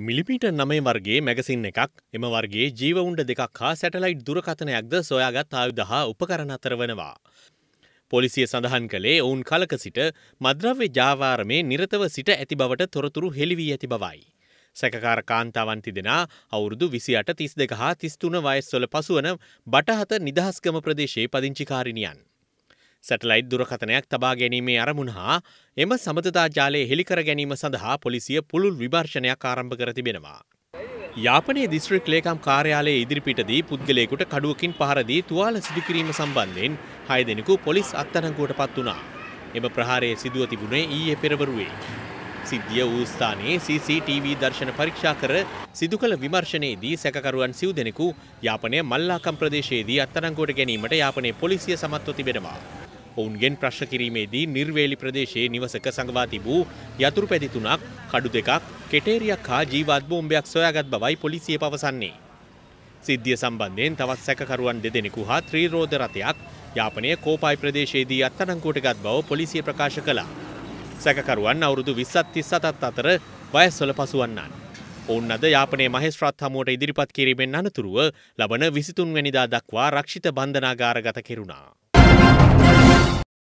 මිලිපීට නමේ වර්ගේ මැගසින් එකක් එම වර්ගේ ජීවඋන්ඩ දෙකක් හා සැටලයිට් දුරකථනයක්ද සොයාගත් ආයුදහා උපකරණ අතර වනවා. පොලිසිය සඳහන් කළේ ඔවුන් කලක සිට මද්‍රව්‍ය ජාවාරමේ නිරතව සිට ඇති බවට තොරතුරු හෙළිවී ඇති බවයි. සැකකාර කාන්තාවන් තිදෙනා අවුරුදු විසියට තිස් දෙක හා තිස්තුන වයස්සොල පසුවන බටහත නිදහස්කම ප්‍රදේශයේ පදිංචිකාරිණියන්. සැටලයිත් දුරකථනයක් තබා ගැනීමේ අරමුණ හා එම සමතතා ජාලය හෙළිකර ගැනීම සඳහා පොලිසිය පුළුල් විභර්ෂණයක් ආරම්භ කර තිබෙනවා. යාපනයේ දිස්ත්‍රික් ලේකම් කාර්යාලයේ ඉදිරිපිටදී පුද්ගලයෙකුට කඩුවකින් පහරදී තුවාල සිදුකිරීම සම්බන්ධයෙන් හය දෙනෙකු පොලිස් අත්අඩංගුවට පත් වුණා. එම ප්‍රහාරය සිදුව තිබුණේ ඊයේ පෙරවරුවේ. සිද්ධිය වූ ස්ථානයේ CCTV දර්ශන පරීක්ෂා කර සිදු කළ විමර්ශනයේදී සැකකරුවන් සිව් දෙනෙකු යාපනය මල්ලාකම් ප්‍රදේශයේදී අත්අඩංගුවට ගැනීමට යාපනයේ පොලිසිය සමත්ව තිබෙනවා. ඔවුන්ගෙන් ප්‍රශ්න කිරීමේදී නිර්වේලි ප්‍රදේශයේ නිවසක සඟවා තිබූ යතුරු පැති තුනක්, කඩු දෙකක්, කෙටේරියක් හා ජීවත් බෝම්බයක් සොයාගත් බවයි පොලිසිය පවසන්නේ. සිද්ධිය සම්බන්ධයෙන් තවත් සැකකරුවන් දෙදෙනෙකු හා ත්‍රීරෝද රථයක් යාපනයේ කෝපායි ප්‍රදේශයේදී අත්අඩංගුවට ගත් බව පොලිසිය ප්‍රකාශ කළා. සැකකරුවන් අවුරුදු 20ත් 37ත් අතර වයස්වල පසුවන්නන්. ඔවුන් අද යාපනයේ මහේස්ත්‍රාත් හමුවට ඉදිරිපත් කිරීමෙන් අනතුරුව ලබන 23 වැනිදා දක්වා රක්ෂිත බන්ධනාගාරගත කෙරුණා.